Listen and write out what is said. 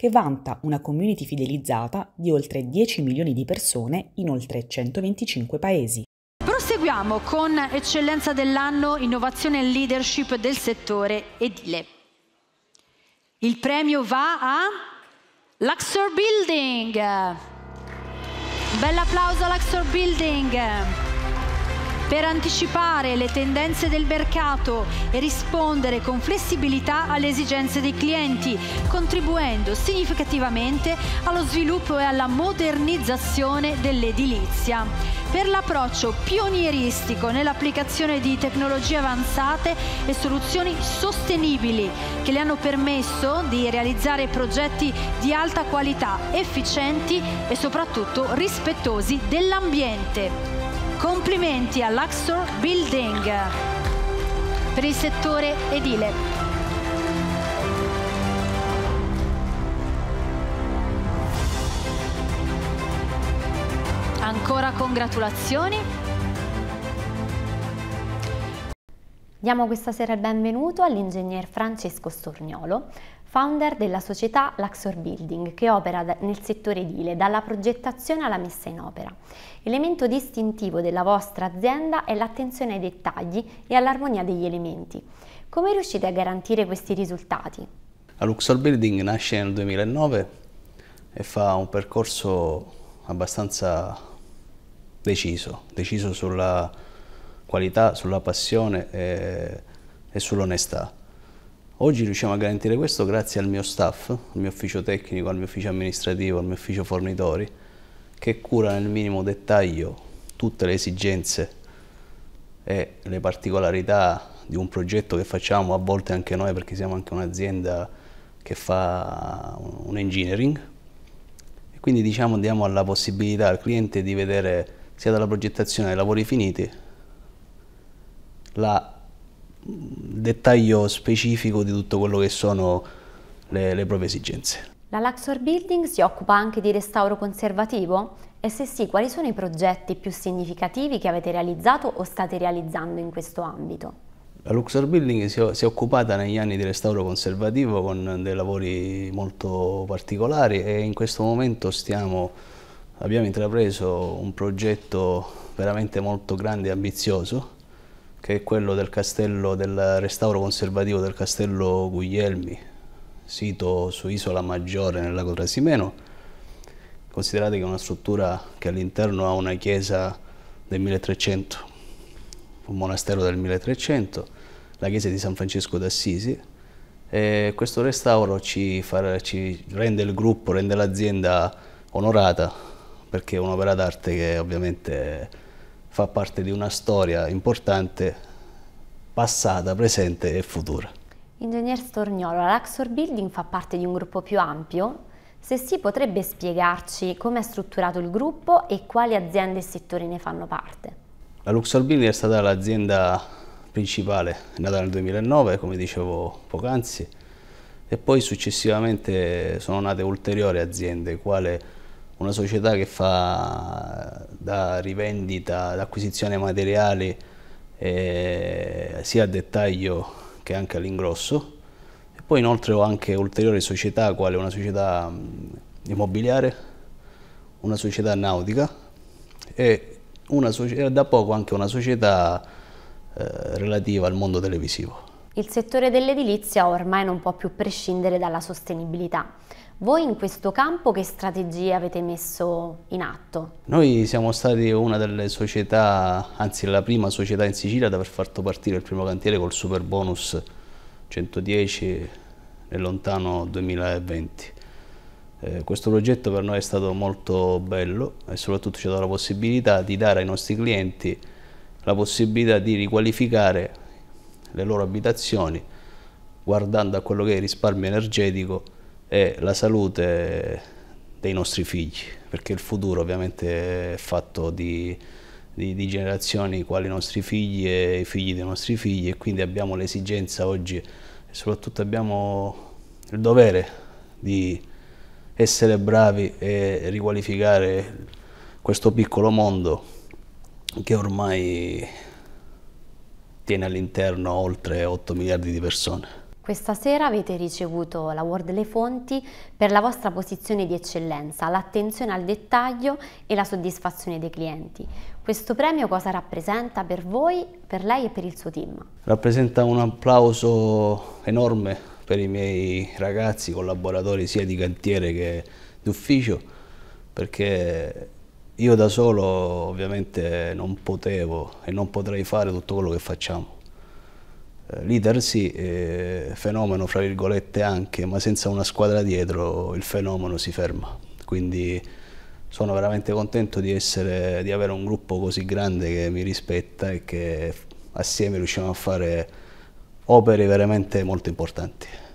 che vanta una community fidelizzata di oltre 10 milioni di persone in oltre 125 paesi. Proseguiamo con Eccellenza dell'anno, innovazione e leadership del settore edile. Il premio va a Luxor Building. Bell'applauso a Luxor Building per anticipare le tendenze del mercato e rispondere con flessibilità alle esigenze dei clienti, contribuendo significativamente allo sviluppo e alla modernizzazione dell'edilizia. Per l'approccio pionieristico nell'applicazione di tecnologie avanzate e soluzioni sostenibili che le hanno permesso di realizzare progetti di alta qualità, efficienti e soprattutto rispettosi dell'ambiente. Complimenti all'Axor Building per il settore edile. Ancora congratulazioni. Diamo questa sera il benvenuto all'ingegner Francesco Storniolo, founder della società Luxor Building, che opera nel settore edile dalla progettazione alla messa in opera. Elemento distintivo della vostra azienda è l'attenzione ai dettagli e all'armonia degli elementi. Come riuscite a garantire questi risultati? La Luxor Building nasce nel 2009 e fa un percorso abbastanza deciso, deciso sulla qualità, sulla passione e, eh, e sull'onestà Oggi riusciamo a garantire questo grazie al mio staff, al mio ufficio tecnico, al mio ufficio amministrativo, al mio ufficio fornitori, che cura nel minimo dettaglio tutte le esigenze e le particolarità di un progetto che facciamo a volte anche noi perché siamo anche un'azienda che fa un engineering e quindi diciamo diamo la possibilità al cliente di vedere sia dalla progettazione ai lavori finiti la dettaglio specifico di tutto quello che sono le, le proprie esigenze. La Luxor Building si occupa anche di restauro conservativo? E se sì, quali sono i progetti più significativi che avete realizzato o state realizzando in questo ambito? La Luxor Building si è, occupata negli anni di restauro conservativo con dei lavori molto particolari e in questo momento stiamo, abbiamo intrapreso un progetto veramente molto grande e ambizioso che è quello del castello del restauro conservativo del castello Guglielmi, sito su Isola Maggiore nel lago Trasimeno. Considerate che è una struttura che all'interno ha una chiesa del 1300, un monastero del 1300, la chiesa di San Francesco d'Assisi. E questo restauro ci, fa, ci rende il gruppo, rende l'azienda onorata perché è un'opera d'arte che ovviamente fa parte di una storia importante passata, presente e futura. Ingegner Storniolo, Luxor Building fa parte di un gruppo più ampio? Se sì, potrebbe spiegarci come è strutturato il gruppo e quali aziende e settori ne fanno parte? La Luxor Building è stata l'azienda principale, è nata nel 2009, come dicevo poc'anzi, e poi successivamente sono nate ulteriori aziende, quale una società che fa da rivendita, da acquisizione materiale eh, sia a dettaglio che anche all'ingrosso. E poi inoltre ho anche ulteriori società, quale una società mm, immobiliare, una società nautica e società, da poco anche una società eh, relativa al mondo televisivo. Il settore dell'edilizia ormai non può più prescindere dalla sostenibilità. Voi in questo campo che strategie avete messo in atto? Noi siamo stati una delle società, anzi la prima società in Sicilia ad aver fatto partire il primo cantiere col super bonus 110 nel lontano 2020. Eh, questo progetto per noi è stato molto bello e soprattutto ci ha dato la possibilità di dare ai nostri clienti la possibilità di riqualificare le loro abitazioni guardando a quello che è il risparmio energetico è la salute dei nostri figli, perché il futuro ovviamente è fatto di, di, di generazioni quali i nostri figli e i figli dei nostri figli e quindi abbiamo l'esigenza oggi e soprattutto abbiamo il dovere di essere bravi e riqualificare questo piccolo mondo che ormai tiene all'interno oltre 8 miliardi di persone. Questa sera avete ricevuto l'Award Le Fonti per la vostra posizione di eccellenza, l'attenzione al dettaglio e la soddisfazione dei clienti. Questo premio cosa rappresenta per voi, per lei e per il suo team? Rappresenta un applauso enorme per i miei ragazzi, collaboratori sia di cantiere che d'ufficio, perché io da solo ovviamente non potevo e non potrei fare tutto quello che facciamo eh, leader sì, eh, fenomeno fra virgolette anche, ma senza una squadra dietro il fenomeno si ferma. Quindi sono veramente contento di, essere, di avere un gruppo così grande che mi rispetta e che assieme riusciamo a fare opere veramente molto importanti.